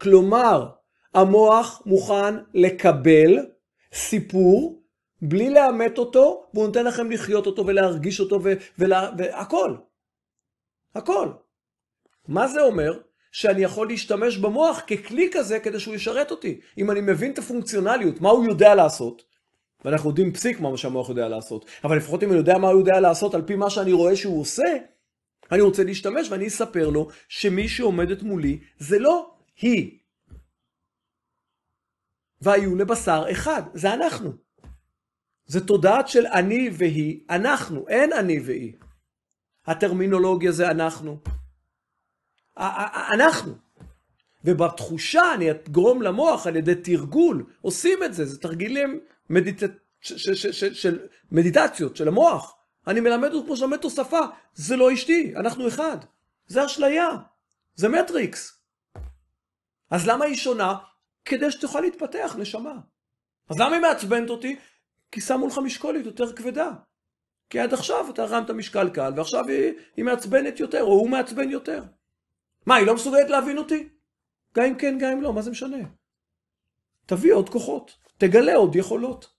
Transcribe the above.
כלומר, המוח מוכן לקבל סיפור בלי לאמת אותו, והוא נותן לכם לחיות אותו ולהרגיש אותו והכול. הכל. מה זה אומר? שאני יכול להשתמש במוח ככלי כזה כדי שהוא ישרת אותי. אם אני מבין את הפונקציונליות, מה הוא יודע לעשות, ואנחנו יודעים פסיק מה שהמוח יודע לעשות, אבל לפחות אם אני יודע מה הוא יודע לעשות על פי מה שאני רואה שהוא עושה, אני רוצה להשתמש ואני אספר לו שמי שעומדת מולי זה לא היא. והיו לבשר אחד, זה אנחנו. זה תודעת של אני והיא, אנחנו, אין אני והיא. הטרמינולוגיה זה אנחנו. אנחנו. ובתחושה אני אגרום למוח על ידי תרגול, עושים את זה, זה תרגילים מדיט... ש- ש- ש- של מדיטציות, של המוח. אני מלמד אותו כמו אותו שפה, זה לא אשתי, אנחנו אחד. זה אשליה, זה מטריקס. אז למה היא שונה? כדי שתוכל להתפתח, נשמה. אז למה היא מעצבנת אותי? כי שמו לך משקולת יותר כבדה. כי עד עכשיו אתה הרמת משקל קל, ועכשיו היא, היא מעצבנת יותר, או הוא מעצבן יותר. מה, היא לא מסוגלת להבין אותי? גם אם כן, גם אם לא, מה זה משנה? תביא עוד כוחות, תגלה עוד יכולות.